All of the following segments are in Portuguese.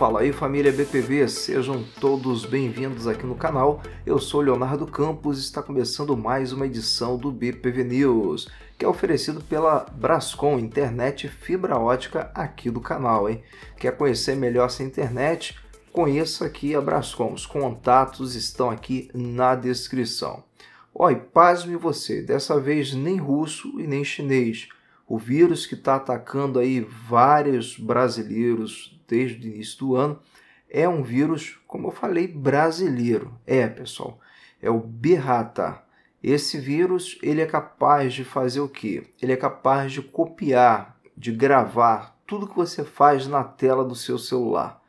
Fala aí família BPV, sejam todos bem-vindos aqui no canal. Eu sou Leonardo Campos e está começando mais uma edição do BPV News, que é oferecido pela Brascom Internet Fibra Ótica aqui do canal, hein? Quer conhecer melhor essa internet? Conheça aqui a Brascom. Os contatos estão aqui na descrição. Olha, pasme você, dessa vez nem russo e nem chinês o vírus que está atacando aí vários brasileiros desde o início do ano é um vírus, como eu falei, brasileiro. É, pessoal, é o Birrata. Esse vírus ele é capaz de fazer o quê? Ele é capaz de copiar, de gravar tudo que você faz na tela do seu celular.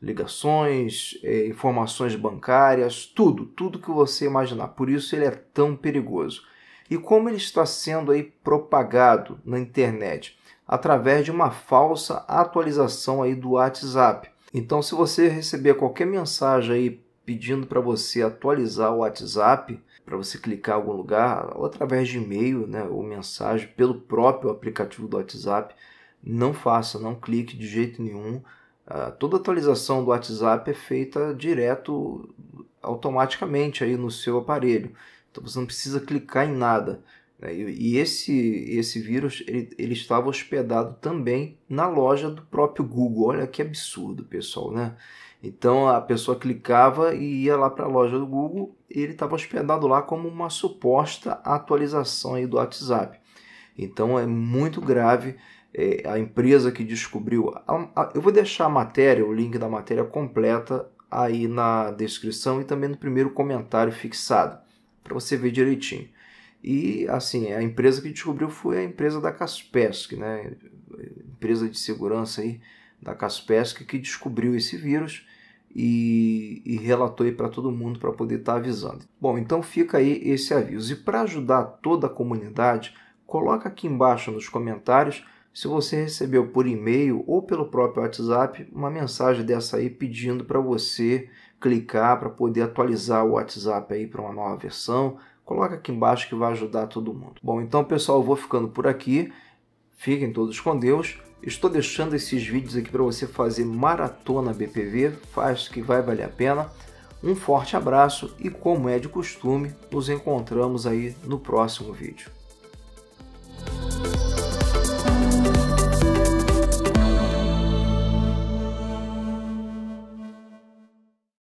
Ligações, é, informações bancárias, tudo, tudo que você imaginar. Por isso ele é tão perigoso. E como ele está sendo aí propagado na internet? Através de uma falsa atualização aí do WhatsApp. Então, se você receber qualquer mensagem aí pedindo para você atualizar o WhatsApp, para você clicar em algum lugar, ou através de e-mail, né, ou mensagem pelo próprio aplicativo do WhatsApp, não faça, não clique de jeito nenhum. Uh, toda atualização do WhatsApp é feita direto automaticamente aí no seu aparelho. Então você não precisa clicar em nada. Né? E esse, esse vírus ele, ele estava hospedado também na loja do próprio Google. Olha que absurdo, pessoal, né? Então a pessoa clicava e ia lá para a loja do Google e ele estava hospedado lá como uma suposta atualização aí do WhatsApp. Então é muito grave é, a empresa que descobriu. A, a, eu vou deixar a matéria, o link da matéria completa aí na descrição e também no primeiro comentário fixado para você ver direitinho. E assim, a empresa que descobriu foi a empresa da Kaspersky, né? Empresa de segurança aí da Kaspersky que descobriu esse vírus e, e relatou para todo mundo para poder estar tá avisando. Bom, então fica aí esse aviso. E para ajudar toda a comunidade, coloca aqui embaixo nos comentários se você recebeu por e-mail ou pelo próprio WhatsApp uma mensagem dessa aí pedindo para você clicar para poder atualizar o WhatsApp aí para uma nova versão, coloca aqui embaixo que vai ajudar todo mundo. Bom, então pessoal, eu vou ficando por aqui. Fiquem todos com Deus. Estou deixando esses vídeos aqui para você fazer maratona BPV, faz que vai valer a pena. Um forte abraço e como é de costume, nos encontramos aí no próximo vídeo.